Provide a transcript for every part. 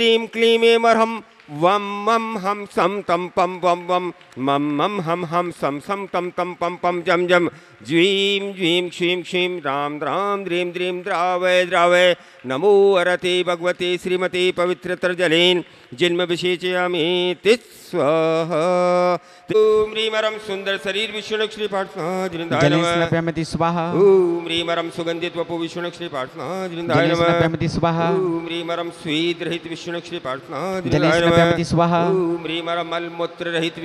ह्रीं क्लीं हम वम मम हम सम तम पम वम वम मम मम हम हम सम सम तम तम पम पम जम जम ज्वीं ज्वीं क्षीं क्षीं राम राम द्रीं द्रीं द्रावय द्रावय नमो अरति अरते भगवते श्रीमते पवित्रतर्जलेन जिन्म विशेचयामि तिस् स्वाहा ओम रीम रम सुंदर शरीर स्वाहा ओम सुगंधित वपु स्वाहा ओम स्वाहा ओम मलमूत्र रहित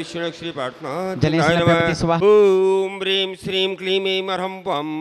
स्वाहा ओम रीम श्रीम क्लीम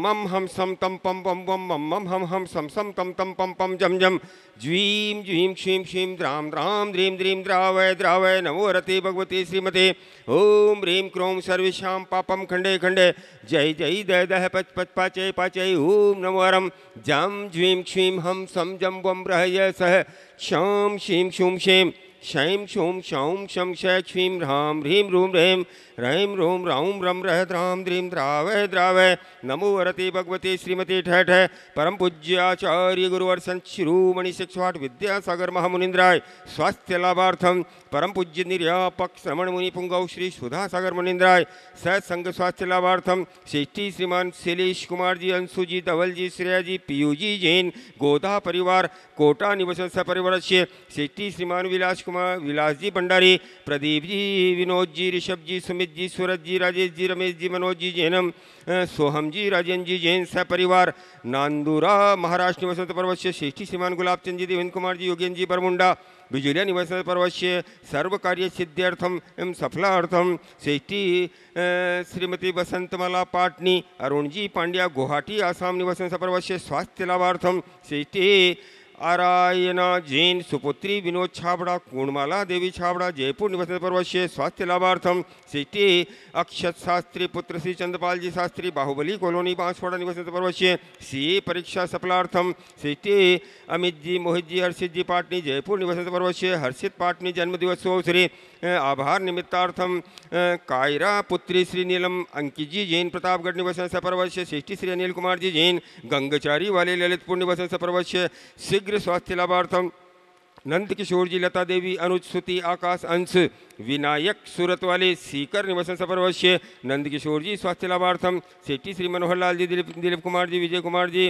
मम हम सम तम पम पम मम मम हम हम सम सम तम तम पम पम जम जम ज्वीं ज्वीम क्षीम क्षीम द्राम द्राम द्रीम द्रीम द्रावय द्रावय नमो रते श्रीमते भगवती श्रीमती ओम ह्रीं क्रोम सर्वेशा पापम खंडे खंडे जय जय दय दह पच पच पाचय पाचय ओम नमो हरम जम ज्वीं क्षीं हम सम जम वम रह सह क्षम शीं क्षूं क्षेम शैं शूं शौं शं क्षीं ह्रां ह्रीं रूं ह्रें ह्रैं रूं रौं रं रह द्रां द्रीं द्रावय द्रावय नमो वरती भगवती श्रीमती ठ परम पूज्याचार्य गुरुवर संत शिरोमणि शिक्षवाट विद्यासागर महामुनीन्द्राय स्वास्थ्य लाभार्थम परम पूज्य निर्यापक श्रमण मुनि पुंगव श्री सुधासागर मुनीन्द्राय सत्संग स्वास्थ्य लाभार्थम श्रेष्ठी श्रीमान शैलेश कुमार जी अंशु जी धवल जी श्रेया जी पीयू जी जैन गोदा परिवार कोटा निवस सपरिवार से श्रेष्ठी श्रीमान विलास कुमार कुमार विलास जी भंडारी प्रदीप जी विनोद जी ऋषभ जी सुमित जी सूरज जी राजेश जी रमेश जी मनोज जी जैनम सोहम जी राजेन जी जैन सपरिवार नांदूरा महाराष्ट्र निवास पर्वश्य श्रेष्ठी श्रीमान गुलाबचंद जी देवेंद्र कुमार जी योगेन्द्र जी बरमुंडा बिजुलिया निवास पर्वश्य कार्य सिद्ध्यर्थम एवं सफलार्थम श्रेष्ठी श्रीमती बसंतमाला पाटनी अरुण जी पांड्या गुवाहाटी आसाम निवास पर्वश्य स्वास्थ्य लाभार्थम श्रेष्ठी आरायण जैन सुपुत्री विनोद छाबड़ा कूणमाला देवी छाबड़ा जयपुर निवसन पर्वश्य स्वास्थ्य लाभार्थम सिटी अक्षत शास्त्री पुत्र श्री चंद्रपाल जी शास्त्री बाहुबली कॉलोनी बांसवाड़ा निवासन पर्वश्य सी परीक्षा सफलार्थम सिटी अमित जी मोहित जी हर्षित जी पाटनी जयपुर निवासन पर्वश्य हर्षित पाटनी जन्मदिवसोत्सव श्री आभार निमित्तार्थम कायरा पुत्री श्री नीलम अंकित जी जैन प्रतापगढ़ निवासन सपर्वश्य सिष्टि श्री अनिल कुमार जी जैन गंगचारी वाले ललितपुर निवसन सपर्वश्य शीघ्र स्वास्थ्य लाभार्थम नंद किशोर जी लता देवी अनुज सुति आकाश अंश विनायक सूरत वाले सीकर निवासन सफर अवश्य नंद किशोर जी स्वास्थ्य लाभार्थम सेठी श्री मनोहर लाल जी दिलीप दिलीप कुमार जी विजय कुमार जी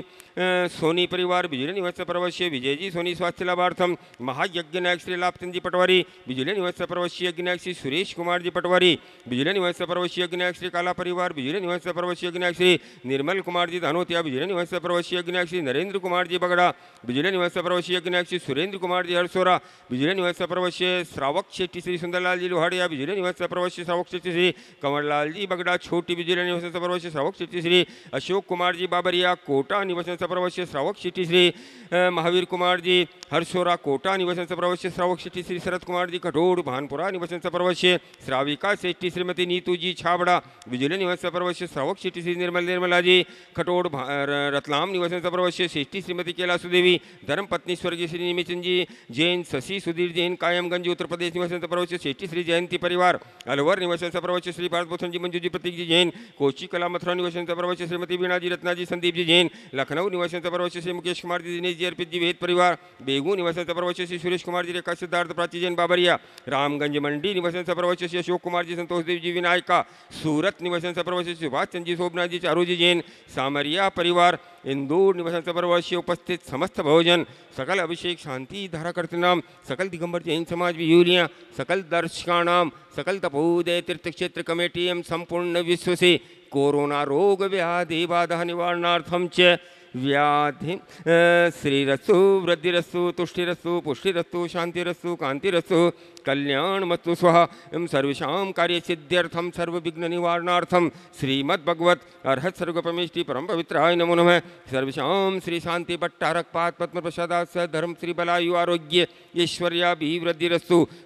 सोनी परिवार बिजुले निवास सफर अवश्य विजय जी सोनी स्वास्थ्य लाभार्थम महायज्ञ नायक श्री लाभचंद जी पटवारी बिजुले निवास सफर अवश्य यज्ञ नायक श्री सुरेश कुमार जी पटवारी बिजुले निवास सफर अवश्य यज्ञ नायक श्री काला परिवार बिजुले निवास सफर अवश्य यज्ञ नायक श्री निर्मल कुमार जी धानोतिया बिजुले निवास सफर अवश्य यज्ञ नायक श्री नरेंद्र कुमार जी बगड़ा बिजुले निवास सफर अवश्य यज्ञ नायक श्री सुरेंद्र कुमार जी हरसोरा बिजुले निवास सफर अवश्य श्रावक शेट्टी श्री सुंदरलाल कमललाल जी लोहाड़िया बिजुले निवास सर्वश्री श्रावक क्षेत्र श्री कमललाल जी बगड़ा छोटी बिजुले निवास सर्वश्री श्रावक क्षेत्र श्री अशोक कुमार जी बाबरिया कोटा निवास सर्वश्री श्रावक क्षेत्र श्री महावीर कुमार जी हर्षोरा कोटा निवास सर्वश्री श्रावक क्षेत्र श्री शरद कुमार जी कठोर भानपुरा निवास सर्वश्री श्राविका सेठी श्रीमती नीतू जी छाबड़ा बिजुले निवास सर्वश्री श्रावक क्षेत्र श्री निर्मल निर्मला जी कठोर रतलाम निवास सर्वश्री श्रेष्ठी श्रीमती कैलाशु देवी धर्म स्वर्गीय श्री निमिचंद जी जैन शशि सुधीर जैन कायमगंज उत्तर प्रदेश निवास सर्वश्री श्रेष्ठी यांची श्री जयंती परिवार अलवर निवाशांचा प्रवचित श्री जी मंजू जी प्रतीक जी जैन कोची कला मथुरा निवाशांचा प्रवचित श्रीमती वीणाजी रत्नाजी जी जैन लखनऊ निवाशांचा प्रवचित श्री मुकेश कुमार जी दिनेश जी अर्पित जी वेद परिवार बेगू निवाशांचा प्रवचित श्री सुरेश कुमार जी रेखा सिद्धार्थ प्राची जैन बाबरिया रामगंज मंडी निवाशांचा प्रवचित श्री अशोक कुमार जी संतोष देव जी विनायका सूरत निवाशांचा प्रवासी सुभाष चंद जी जी चारू जी जैन सामरिया परिवार इंदूर निवसंत परवश्य उपस्थित समस्त भोजन सकल अभिषेक शांति धारा सकल दिगंबर जैन समाज वियूलियाँ सकल दर्शकाणाम सकल तपोदय तीर्थ क्षेत्र कमेटी एम संपूर्ण विश्व से कोरोना रोग व्याधि बाधा निवारणार्थम च व्याधि श्रीरस्तु वृद्धिरस्तु तुष्टिरस्तु पुष्टिरस्तु शांतिरस्तु कांतिरस्तु मत स्व एम सर्वेशा कार्य सिद्ध्यर्थम सर्वविघ्न निवारणार्थम श्रीमद्भगवत अर्हत सर्वपमिष्टि परम पवित्राय नमो नम सर्वेशा श्री शांति भट्टारक पात पद्म प्रसादा धर्म श्री बलायु आरोग्य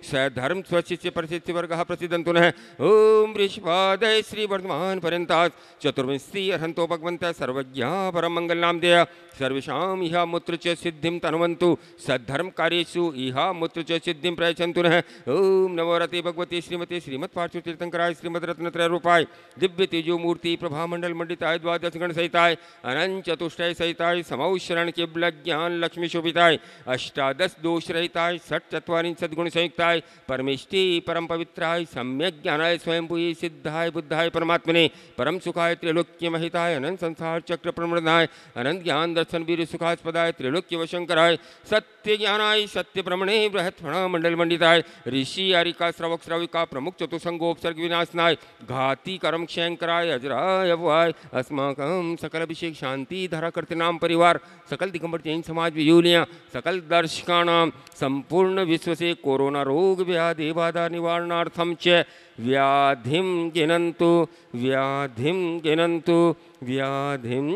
स धर्म स्वशिष्य प्रशिष्य वर्ग प्रसिद्धंतु नः ओम वृषभादय श्री वर्धमान पर्यंता चतुर्विंशी अरहंतो भगवंत सर्वज्ञा परम मंगल नाम दया सर्वेशा इहा मूत्र च सिद्धिम तनुवंतु सद्धर्म कार्यु इहा मूत्र च प्रयचंतु नः ओम नमो रते श्रीमती श्रीमते श्रीमद पार्श्व तीर्थंकराय श्रीमद रत्नत्रय रूपाय दिव्य तेजो मूर्ति प्रभा मंडल मंडिताय द्वादशगण सहिताय अनंत चतुष्टय सहिताय समौशरण केवल ज्ञान लक्ष्मी शोभिताय अष्टादश दोष रहिताय षट चत्वारिंशद गुण संयुक्ताय परमेष्टि परम पवित्राय सम्यक ज्ञानाय स्वयंभूय सिद्धाय बुद्धाय परमात्मने परम सुखाय त्रिलोक्य महिताय अनंत संसार चक्र प्रमृणाय अनंत ज्ञान दर्शन वीर सुखास्पदाय त्रिलोक्य वशंकराय सत्य ज्ञानाय सत्य प्रमणे बृहत्फणा मंडल मंडिताय ऋषि अरिका श्रवक श्रविका प्रमुख चतुसंगोपसर्ग विनाशनाय घाती करम क्षयंकराय अजराय वाय अस्माक सकल अभिषेक शांति धरा कृतनाम परिवार सकल दिगंबर जैन समाज विजूलियाँ सकल दर्शकाणाम संपूर्ण विश्व से कोरोना रोग व्याधि बाधा निवारणार्थम च व्याधिं गिनन्तु व्याधिं गिनन्तु व्याधिं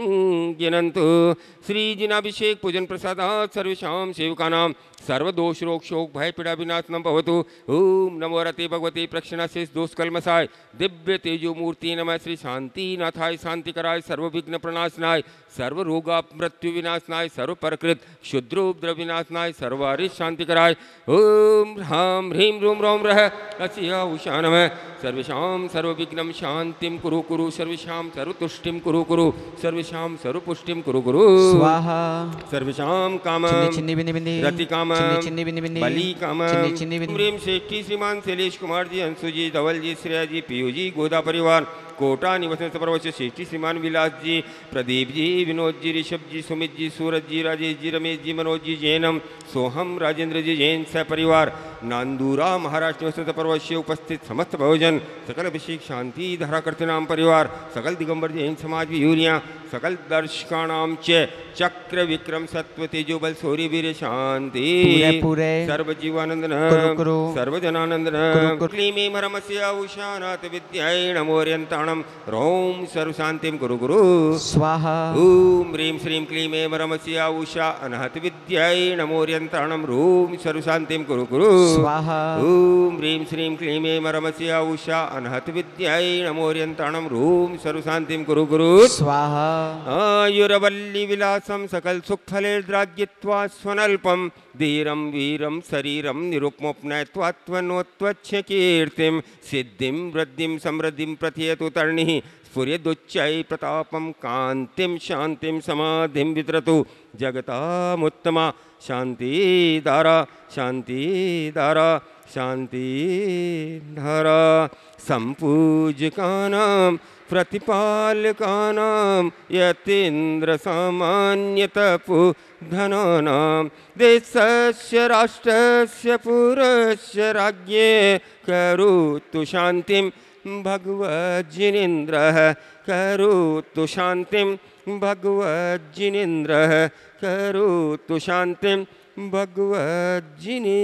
गिनन्तु श्री जिनाभिषेक पूजन प्रसादात् सर्वेषां सेवकानां सर्वदोषरोगशोक भय पीड़ा विनाशनम भवतु ओम नमो रते भगवती प्रक्षिणाशेष दोष कलमसाय दिव्य तेजो मूर्ति श्री शांतिनाथाय नाथाय शांति कराय प्रणाशनाय सर्व रोगा मृत्यु विनाशनाय सर्व परकृत विनाशनाय सर्वारिश शांति ओम ह्राम ह्रीम रोम रोम रह तस्य नम सर्वेशा सर्विघ्न शांति कुरु कुरु सर्वेशा सर्वतुष्टि कुरु कुरु सर्वेशा सर्वपुष्टि कुरु कुरु स्वाहा सर्वेशा काम चिन्नी बिन्नी बिन्नी रति काम चिन्नी बिन्नी बिन्नी बलि काम चिन्नी चिन्नी बिन्नी प्रेम श्रेष्ठी श्रीमान शैलेश कुमार जी अंशु जी धवल जी श्रेया जी पीयू जी गोदा परिवार कोटा निवसंत परवश श्रेष्ठी श्रीमान विलास जी प्रदीप जी विनोद जी ऋषभ जी सुमित जी सूरज जी राजेश जी रमेश जी मनोज जी जैनम सोहम राजेंद्र जी जैन सह परिवार नांदूरा महाराष्ट्र निवसंत परवश उपस्थित समस्त भोजन सकल अभिषेक शांति धारा करते नाम परिवार सकल दिगंबर जैन समाज भी यूरिया सकल दर्शकाणाम चक्र विक्रम सत्व तेजो बल सूर्य वीर शांति पूरे सर्व जीवानंद सर्व जनानंदन क्लीमी मरमस्य नाथ विद्याय नमोर्यंताण शरणम रोम सर्व सर्वशांतिम गुरु गुरु स्वाहा ॐ ह्रीं श्रीं क्लीं ऐं सिया उषा अनहत विद्याय विद्यायै रोम सर्व सर्वशान्तिं गुरु गुरु स्वाहा ॐ ह्रीं श्रीं क्लीं ऐं सिया उषा अनहत विद्याय विद्यायै रोम सर्व सर्वशान्तिं गुरु गुरु स्वाहा आयुरवल्ली विलासम आयुरवल्लिविलासं सकलसुखफलैर्द्राग्यत्वा स्वनल्पं धीरं वीरं शरीरं निरुक्मोपनयत्वा त्वनोत्वच्छ कीर्तिं सिद्धिम वृद्धिम समृद्धिम प्रथयतु उतर्णिः स्फुर्यदुच्चै प्रतापं कान्तिं शान्तिं समाधिं वितरतु जगतामुत्तमा शान्तिदार शान्तिदार शान्तिधर सम्पूजकानां प्रतिपालकानां यतीन्द्रसामान्यतपुधनानां देशस्य राष्ट्रस्य पुरस्य राज्ञे करोतु शान्तिं भगवज्जिनेन्द्रः करोतु शान्तिं भगवज्जिनेन्द्रः करोतु शान्तिं भगवज्जिने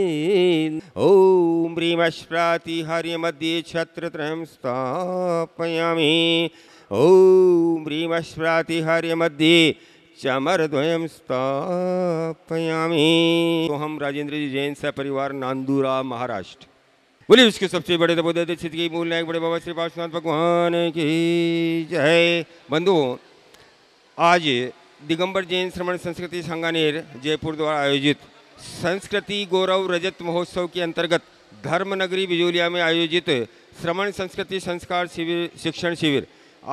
ॐ ह्रीमश्राति हरिमध्ये छत्रत्रयं स्थापयामि ॐ ह्रीमश्राति हरिमध्ये चमरद्वयम स्थापयामी तो हम राजेंद्र जी जैन सपरिवार नांदूरा महाराष्ट्र बोले उसके सबसे बड़े तो दबोदय दीक्षित की मूल नायक बड़े बाबा श्री पार्श्वनाथ भगवान की जय बंधु आज दिगंबर जैन श्रवण संस्कृति संगानेर जयपुर द्वारा आयोजित संस्कृति गौरव रजत महोत्सव के अंतर्गत धर्मनगरी बिजोलिया में आयोजित श्रवण संस्कृति संस्कार शिविर शिक्षण शिविर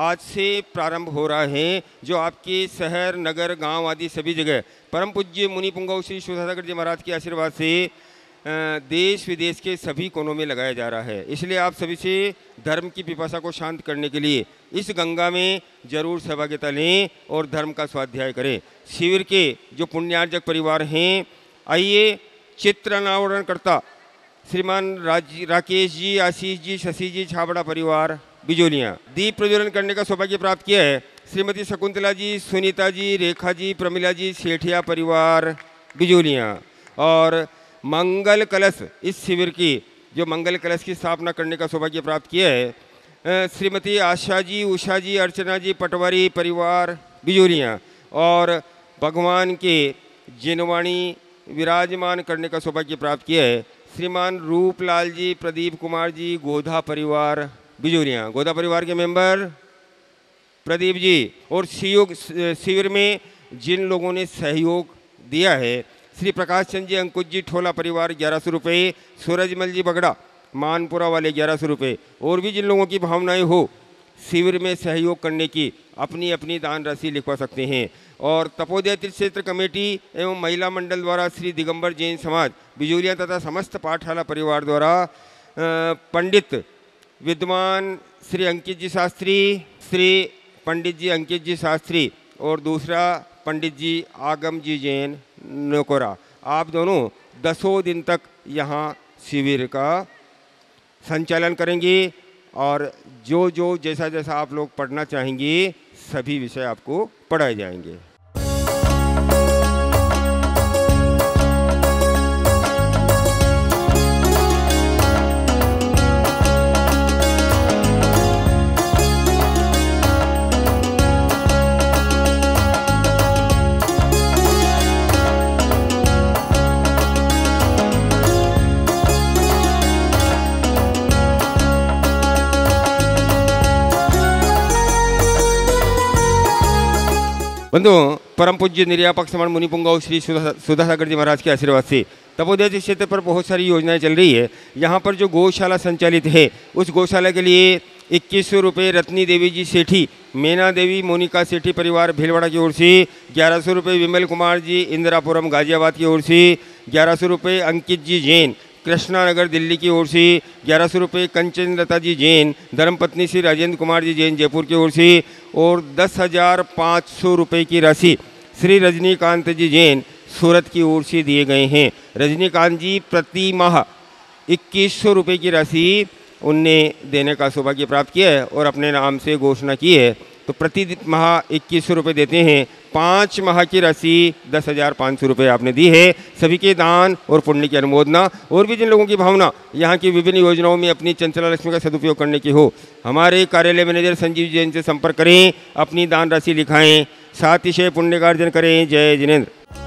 आज से प्रारंभ हो रहा है जो आपके शहर नगर गांव आदि सभी जगह परम पूज्य मुनि पुंगव श्री सुधागर जी महाराज के आशीर्वाद से देश विदेश के सभी कोनों में लगाया जा रहा है इसलिए आप सभी से धर्म की पिपासा को शांत करने के लिए इस गंगा में जरूर सहभागिता लें और धर्म का स्वाध्याय करें शिविर के जो पुण्यार्जक परिवार हैं आइए चित्र अनावरणकर्ता करता श्रीमान राज राकेश जी आशीष जी शशि जी छाबड़ा परिवार बिजोलिया दीप प्रज्वलन करने का सौभाग्य प्राप्त किया है श्रीमती शकुंतला जी सुनीता जी रेखा जी प्रमिला जी सेठिया परिवार बिजोलिया और मंगल कलश इस शिविर की जो मंगल कलश की स्थापना करने का सौभाग्य प्राप्त किया है श्रीमती आशा जी उषा जी अर्चना जी पटवारी परिवार बिजूरिया और भगवान के जिनवाणी विराजमान करने का सौभाग्य प्राप्त किया है श्रीमान रूपलाल जी प्रदीप कुमार जी गोधा परिवार बिजूरियाँ गोधा परिवार के मेंबर प्रदीप जी और शिविर में जिन लोगों ने सहयोग दिया है श्री प्रकाश चंद जी अंकुश जी ठोला परिवार ग्यारह सौ रुपये सूरजमल जी बगड़ा मानपुरा वाले ग्यारह सौ रुपये और भी जिन लोगों की भावनाएं हो शिविर में सहयोग करने की अपनी अपनी दान राशि लिखवा सकते हैं और तपोदय तीर्थ क्षेत्र कमेटी एवं महिला मंडल द्वारा श्री दिगंबर जैन समाज बिजूरिया तथा समस्त पाठशाला परिवार द्वारा पंडित विद्वान श्री अंकित जी शास्त्री श्री पंडित जी अंकित जी शास्त्री और दूसरा पंडित जी आगम जी जैन नोकोरा आप दोनों दसों दिन तक यहाँ शिविर का संचालन करेंगे और जो जो जैसा जैसा आप लोग पढ़ना चाहेंगे सभी विषय आपको पढ़ाए जाएंगे बंधु परम पूज्य निर्यापक समण मुनि श्री सुधा सागर जी महाराज के आशीर्वाद से तपोदय के क्षेत्र पर बहुत सारी योजनाएं चल रही है यहाँ पर जो गौशाला संचालित है उस गौशाला के लिए इक्कीस सौ रुपये रत्नी देवी जी सेठी मेना देवी मोनिका सेठी परिवार भीलवाड़ा की ओर से ग्यारह सौ रुपये विमल कुमार जी इंदिरापुरम गाजियाबाद की ओर से ग्यारह सौ रुपये अंकित जी जैन कृष्णानगर दिल्ली की ओर से ग्यारह सौ रुपये कंचन लता जी जैन धर्मपत्नी श्री राजेंद्र कुमार जी जैन जयपुर की ओर से और दस हज़ार पाँच सौ रुपये की राशि श्री रजनीकांत जी जैन सूरत की ओर से दिए गए हैं रजनीकांत जी प्रति माह इक्कीस सौ रुपये की राशि उनने देने का सौभाग्य प्राप्त किया है और अपने नाम से घोषणा की है तो प्रति माह इक्कीस सौ रुपये देते हैं पाँच माह की राशि दस हज़ार पाँच सौ रुपये आपने दी है सभी के दान और पुण्य की अनुमोदना और भी जिन लोगों की भावना यहाँ की विभिन्न योजनाओं में अपनी चंचला लक्ष्मी का सदुपयोग करने की हो हमारे कार्यालय मैनेजर संजीव जैन से संपर्क करें अपनी दान राशि लिखाएँ साथ ही पुण्य का अर्जन करें जय जिनेन्द्र